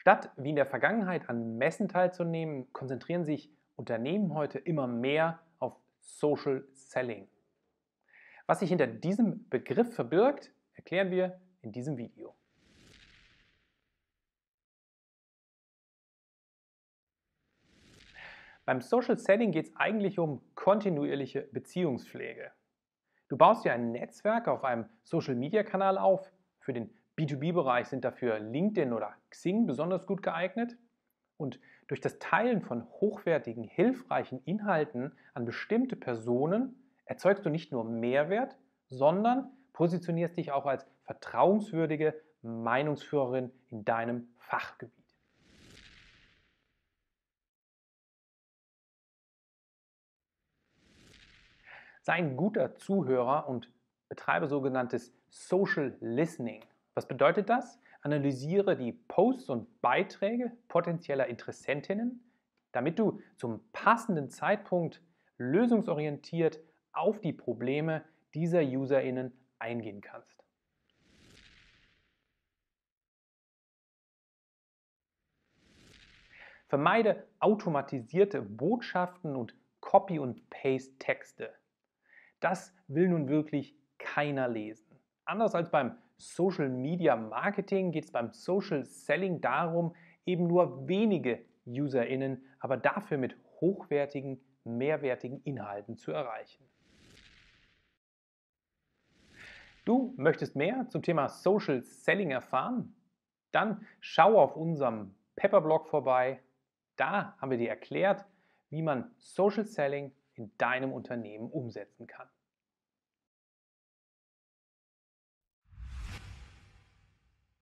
Statt wie in der Vergangenheit an Messen teilzunehmen, konzentrieren sich Unternehmen heute immer mehr auf Social Selling. Was sich hinter diesem Begriff verbirgt, erklären wir in diesem Video. Beim Social Selling geht es eigentlich um kontinuierliche Beziehungspflege. Du baust dir ein Netzwerk auf einem Social-Media-Kanal auf für den B2B-Bereich sind dafür LinkedIn oder Xing besonders gut geeignet. Und durch das Teilen von hochwertigen, hilfreichen Inhalten an bestimmte Personen erzeugst du nicht nur Mehrwert, sondern positionierst dich auch als vertrauenswürdige Meinungsführerin in deinem Fachgebiet. Sei ein guter Zuhörer und betreibe sogenanntes Social Listening. Was bedeutet das? Analysiere die Posts und Beiträge potenzieller Interessentinnen, damit du zum passenden Zeitpunkt lösungsorientiert auf die Probleme dieser Userinnen eingehen kannst. Vermeide automatisierte Botschaften und Copy- und Paste-Texte. Das will nun wirklich keiner lesen. Anders als beim Social Media Marketing geht es beim Social Selling darum, eben nur wenige UserInnen, aber dafür mit hochwertigen, mehrwertigen Inhalten zu erreichen. Du möchtest mehr zum Thema Social Selling erfahren? Dann schau auf unserem Pepperblog vorbei. Da haben wir dir erklärt, wie man Social Selling in deinem Unternehmen umsetzen kann.